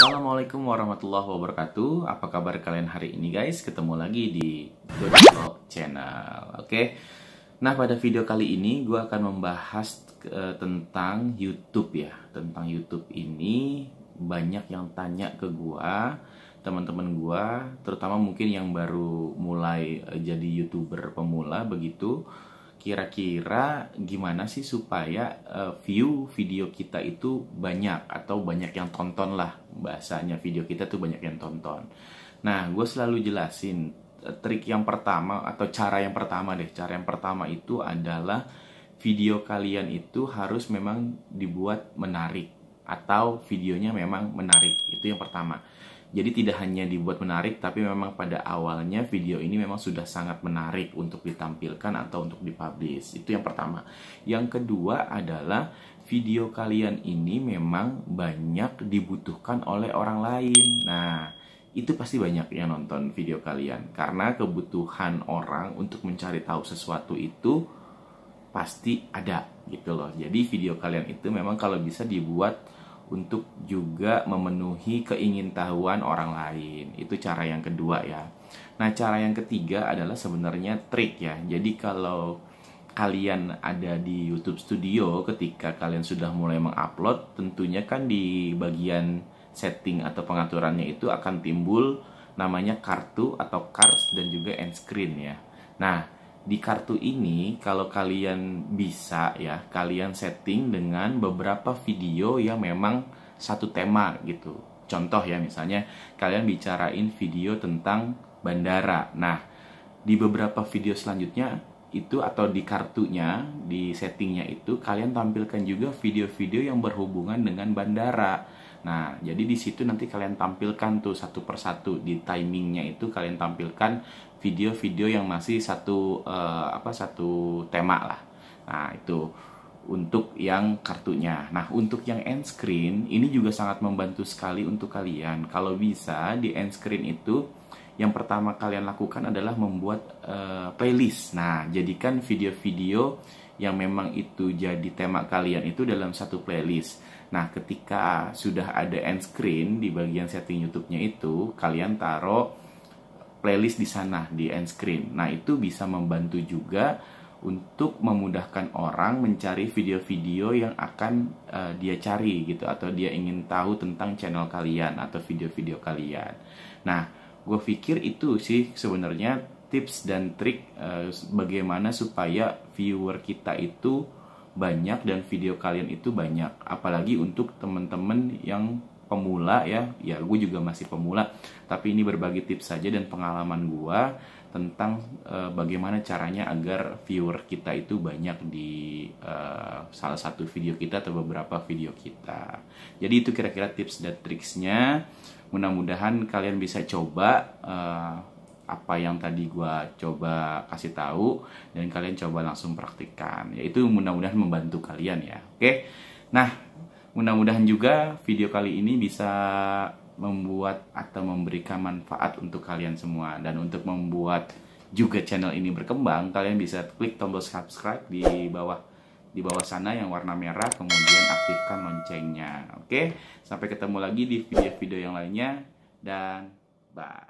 Assalamualaikum warahmatullahi wabarakatuh Apa kabar kalian hari ini guys? Ketemu lagi di Vlog Channel Oke okay? Nah pada video kali ini gue akan membahas e, tentang Youtube ya Tentang Youtube ini banyak yang tanya ke gue Teman-teman gue Terutama mungkin yang baru mulai eh, jadi Youtuber pemula begitu kira-kira gimana sih supaya uh, view video kita itu banyak atau banyak yang tonton lah bahasanya video kita tuh banyak yang tonton. Nah, gue selalu jelasin eh, trik yang pertama atau cara yang pertama deh. Cara yang pertama itu adalah video kalian itu harus memang dibuat menarik atau videonya memang menarik. Itu yang pertama. Jadi tidak hanya dibuat menarik, tapi memang pada awalnya video ini memang sudah sangat menarik untuk ditampilkan atau untuk dipublish. Itu yang pertama. Yang kedua adalah video kalian ini memang banyak dibutuhkan oleh orang lain. Nah, itu pasti banyak yang nonton video kalian karena kebutuhan orang untuk mencari tahu sesuatu itu pasti ada gitu loh. Jadi video kalian itu memang kalau bisa dibuat untuk juga memenuhi keingintahuan orang lain. Itu cara yang kedua ya. Nah, cara yang ketiga adalah sebenarnya trik ya. Jadi kalau kalian ada di YouTube Studio ketika kalian sudah mulai mengupload, tentunya kan di bagian setting atau pengaturannya itu akan timbul namanya kartu atau cards dan juga end screen ya. Nah, di kartu ini kalau kalian bisa ya kalian setting dengan beberapa video yang memang satu tema gitu contoh ya misalnya kalian bicarain video tentang bandara nah di beberapa video selanjutnya itu atau di kartunya di settingnya itu kalian tampilkan juga video-video yang berhubungan dengan bandara Nah, jadi di situ nanti kalian tampilkan tuh satu persatu di timingnya itu kalian tampilkan video-video yang masih satu uh, apa satu tema lah. Nah, itu untuk yang kartunya. Nah, untuk yang end screen ini juga sangat membantu sekali untuk kalian. Kalau bisa di end screen itu yang pertama kalian lakukan adalah membuat uh, playlist. Nah, jadikan video-video yang memang itu jadi tema kalian itu dalam satu playlist. Nah, ketika sudah ada end screen di bagian setting YouTube-nya itu, kalian taruh playlist di sana di end screen. Nah, itu bisa membantu juga untuk memudahkan orang mencari video-video yang akan uh, dia cari gitu atau dia ingin tahu tentang channel kalian atau video-video kalian. Nah, gue pikir itu sih sebenarnya tips dan trik uh, bagaimana supaya viewer kita itu banyak dan video kalian itu banyak apalagi untuk teman-teman yang pemula ya ya gue juga masih pemula tapi ini berbagi tips saja dan pengalaman gue tentang uh, bagaimana caranya agar viewer kita itu banyak di uh, salah satu video kita atau beberapa video kita jadi itu kira-kira tips dan triksnya mudah-mudahan kalian bisa coba uh, apa yang tadi gue coba kasih tahu dan kalian coba langsung praktikkan yaitu mudah-mudahan membantu kalian ya oke nah mudah-mudahan juga video kali ini bisa membuat atau memberikan manfaat untuk kalian semua dan untuk membuat juga channel ini berkembang kalian bisa klik tombol subscribe di bawah di bawah sana yang warna merah kemudian aktifkan loncengnya oke sampai ketemu lagi di video-video yang lainnya dan bye